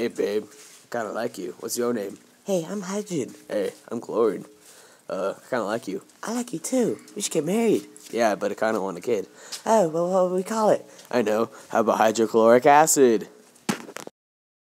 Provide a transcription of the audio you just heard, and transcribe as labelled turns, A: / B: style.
A: Hey, babe. I kind of like you. What's your name? Hey, I'm Hydrogen. Hey, I'm Chlorine. Uh, I kind of like you. I like you too. We should get married. Yeah, but I kind of want a kid. Oh, well, what would we call it? I know. How about hydrochloric acid?